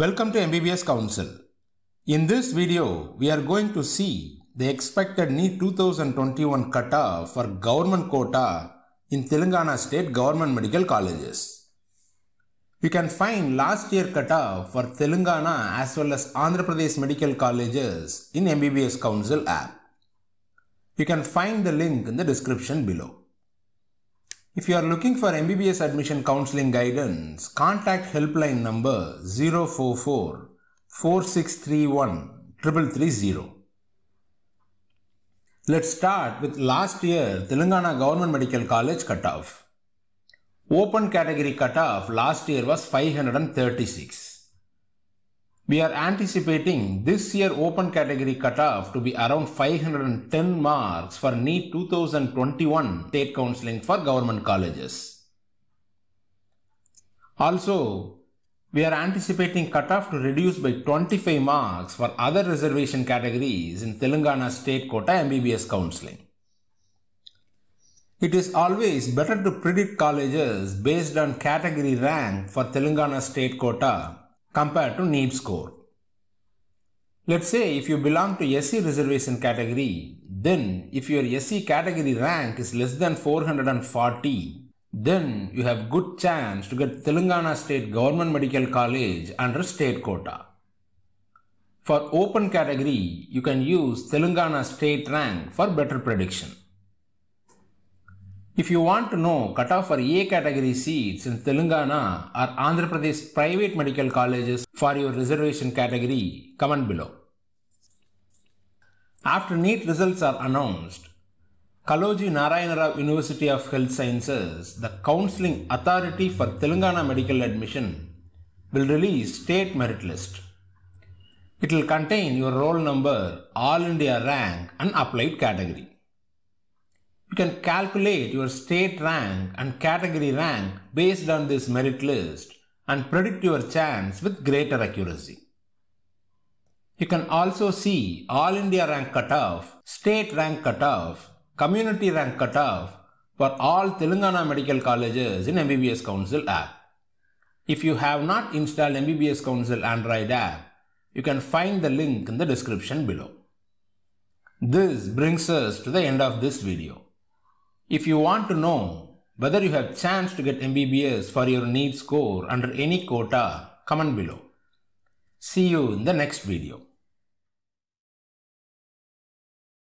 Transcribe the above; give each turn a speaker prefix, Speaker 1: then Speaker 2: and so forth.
Speaker 1: Welcome to MBBS Council. In this video, we are going to see the expected NEET 2021 cutoff for government quota in Telangana state government medical colleges. You can find last year cutoff for Telangana as well as Andhra Pradesh medical colleges in MBBS Council app. You can find the link in the description below. If you are looking for MBBS admission counseling guidance, contact helpline number 044 4631 Let's start with last year Telangana Government Medical College cutoff. Open category cutoff last year was 536. We are anticipating this year open category cutoff to be around 510 marks for NEET 2021 state counseling for government colleges. Also, we are anticipating cutoff to reduce by 25 marks for other reservation categories in Telangana state quota MBBS counseling. It is always better to predict colleges based on category rank for Telangana state quota compared to NEET score. Let's say if you belong to SC reservation category, then if your SC category rank is less than 440, then you have good chance to get Telangana State Government Medical College under state quota. For open category, you can use Telangana state rank for better prediction. If you want to know cutoff for A category seats in Telangana or Andhra Pradesh private medical colleges for your reservation category, comment below. After NEET results are announced, Kaloji Narayanarao University of Health Sciences, the counseling authority for Telangana medical admission, will release state merit list. It will contain your roll number, all India rank and applied category. You can calculate your state rank and category rank based on this merit list and predict your chance with greater accuracy. You can also see All India rank cutoff, state rank cutoff, community rank cutoff for all Telangana medical colleges in MBBS Council app. If you have not installed MBBS Council Android app, you can find the link in the description below. This brings us to the end of this video. If you want to know whether you have chance to get MBBS for your NEET score under any quota, comment below. See you in the next video.